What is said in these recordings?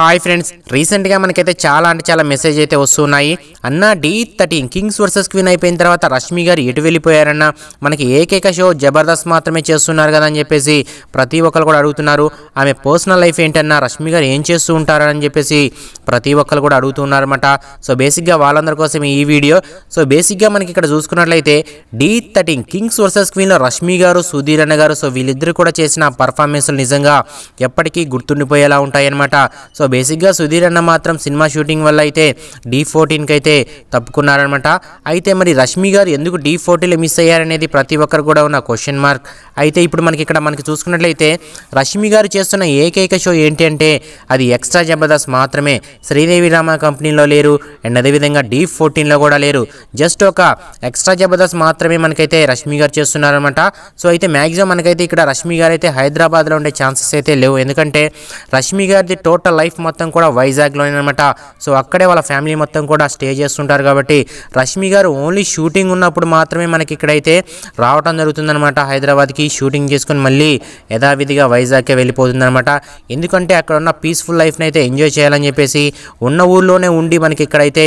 hi friends రీసెంట్గా మనకైతే చాలా అంటే చాలా మెసేజ్ అయితే వస్తున్నాయి అన్న D thirteen kings versus queen అయిపోయిన తర్వాత రష్మి గారు ఎటు వెళ్ళిపోయారన్న మనకి ఏకైక షో జబర్దస్త్ మాత్రమే చేస్తున్నారు కదా అని చెప్పేసి ప్రతి ఒక్కరు కూడా అడుగుతున్నారు ఆమె పర్సనల్ లైఫ్ ఏంటన్నా రష్మి గారు ఏం చేస్తూ ఉంటారని చెప్పేసి ప్రతి ఒక్కరు కూడా అనమాట సో బేసిక్గా వాళ్ళందరి కోసం ఈ వీడియో సో బేసిక్గా మనకి ఇక్కడ చూసుకున్నట్లయితే డీ థర్టీన్ కింగ్స్ వర్సెస్ క్వీన్లో రష్మి గారు సుధీర్ అన్న గారు సో వీళ్ళిద్దరు కూడా చేసిన పర్ఫార్మెన్స్లు నిజంగా ఎప్పటికీ గుర్తుండిపోయేలా ఉంటాయన్నమాట సో బేసిక్గా సుధీర్ అన్న మాత్రం సినిమా షూటింగ్ వల్ల అయితే డీ ఫోర్టీన్కి అయితే తప్పుకున్నారనమాట అయితే మరి రష్మి గారు ఎందుకు డీ ఫోర్టీలో మిస్ అయ్యారనేది ప్రతి ఒక్కరు కూడా ఉన్న క్వశ్చన్ మార్క్ అయితే ఇప్పుడు మనకి ఇక్కడ మనకి చూసుకున్నట్లయితే రష్మి గారు చేస్తున్న చేస్తున్న ఏకైక షో ఏంటి అంటే అది ఎక్స్ట్రా జబర్దస్త్ మాత్రమే శ్రీదేవి రామ కంపెనీలో లేరు అండ్ అదేవిధంగా డీ ఫోర్టీన్లో కూడా లేరు జస్ట్ ఒక ఎక్స్ట్రా జబర్దస్త్ మాత్రమే మనకైతే రష్మి గారు చేస్తున్నారనమాట సో అయితే మ్యాక్సిమం మనకైతే ఇక్కడ రష్మి గారు అయితే హైదరాబాద్లో ఉండే ఛాన్సెస్ అయితే లేవు ఎందుకంటే రష్మి గారిది టోటల్ లైఫ్ మొత్తం కూడా వైజాగ్లోనే అనమాట సో అక్కడే వాళ్ళ ఫ్యామిలీ మొత్తం కూడా స్టే చేస్తుంటారు కాబట్టి రష్మి గారు ఓన్లీ షూటింగ్ ఉన్నప్పుడు మాత్రమే మనకి ఇక్కడైతే రావటం జరుగుతుందనమాట హైదరాబాద్కి షూటింగ్ చేసుకుని మళ్ళీ యథావిధిగా వైజాగ్కే వెళ్ళిపోతుంది పోతుందనమాట ఎందుకంటే అక్కడ ఉన్న పీస్ఫుల్ లైఫ్ని అయితే ఎంజాయ్ చేయాలని చెప్పేసి ఉన్న ఊర్లోనే ఉండి మనకి ఇక్కడైతే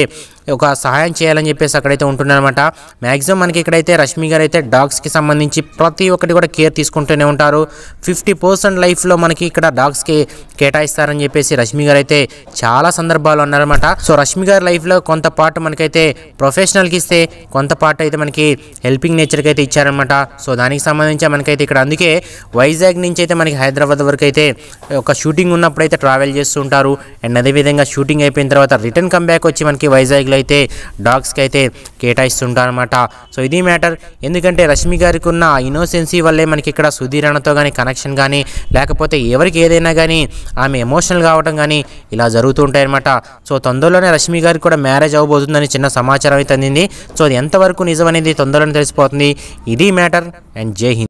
ఒక సహాయం చేయాలని చెప్పేసి అక్కడైతే ఉంటుందన్నమాట మ్యాక్సిమం మనకి ఇక్కడైతే రష్మి గారు అయితే డాగ్స్కి సంబంధించి ప్రతి ఒక్కటి కూడా కేర్ తీసుకుంటూనే ఉంటారు ఫిఫ్టీ పర్సెంట్ లైఫ్లో మనకి ఇక్కడ డాగ్స్కి కేటాయిస్తారని చెప్పేసి రష్మి గారు అయితే చాలా సందర్భాలు అన్నారన్నమాట సో రష్మి గారి లైఫ్లో కొంత పార్ట్ మనకైతే ప్రొఫెషనల్కి ఇస్తే కొంత పార్ట్ అయితే మనకి హెల్పింగ్ నేచర్కి అయితే ఇచ్చారనమాట సో దానికి సంబంధించి మనకైతే ఇక్కడ అందుకే వైజాగ్ నుంచి అయితే మనకి హైదరాబాద్ వరకు అయితే ఒక షూటింగ్ ఉన్నప్పుడైతే ట్రావెల్ చేస్తుంటారు అండ్ అదేవిధంగా షూటింగ్ అయిపోయిన తర్వాత రిటర్న్ కంబ్యాక్ వచ్చి మనకి వైజాగ్లో అయితే డాగ్స్కి అయితే కేటాయిస్తుంటారనమాట సో ఇది మ్యాటర్ ఎందుకంటే రష్మి గారికి ఉన్న ఇన్నోసెన్సీ వల్లే మనకి ఇక్కడ సుధీర్ అన్నతో కానీ కనెక్షన్ కానీ లేకపోతే ఎవరికి ఏదైనా కానీ ఆమె ఎమోషనల్ కావడం కానీ ఇలా జరుగుతూ ఉంటాయన్నమాట సో తొందరలోనే రష్మి గారికి కూడా మ్యారేజ్ అవ్వబోతుందని చిన్న సమాచారం అయితే అందింది సో అది ఎంతవరకు నిజమనేది తొందరలోనే తెలిసిపోతుంది ఇది మ్యాటర్ అండ్ జై హింద్